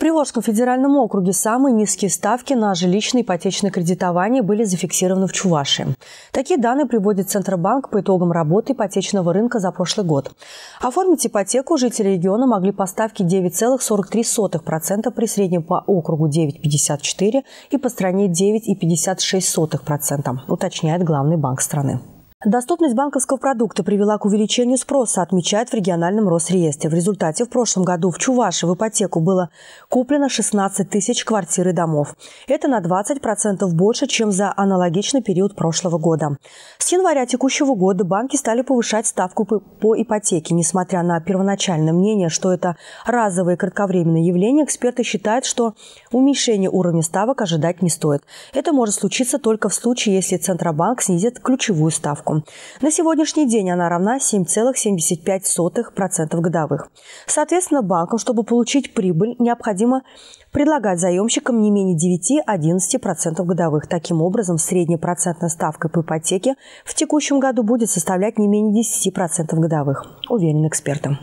Приволжском федеральном округе самые низкие ставки на жилищное ипотечное кредитование были зафиксированы в Чувашии. Такие данные приводит Центробанк по итогам работы ипотечного рынка за прошлый год. Оформить ипотеку жители региона могли по ставке 9,43% при среднем по округу 9,54% и по стране 9,56%, уточняет главный банк страны. Доступность банковского продукта привела к увеличению спроса, отмечает в региональном Росреестре. В результате в прошлом году в Чуваши в ипотеку было куплено 16 тысяч квартир и домов. Это на 20% больше, чем за аналогичный период прошлого года. С января текущего года банки стали повышать ставку по ипотеке. Несмотря на первоначальное мнение, что это разовое и кратковременное явление, эксперты считают, что уменьшение уровня ставок ожидать не стоит. Это может случиться только в случае, если Центробанк снизит ключевую ставку ставку. На сегодняшний день она равна 7,75% годовых. Соответственно, банкам, чтобы получить прибыль, необходимо предлагать заемщикам не менее 9-11% годовых. Таким образом, средняя процентная ставка по ипотеке в текущем году будет составлять не менее 10% годовых, уверен эксперты.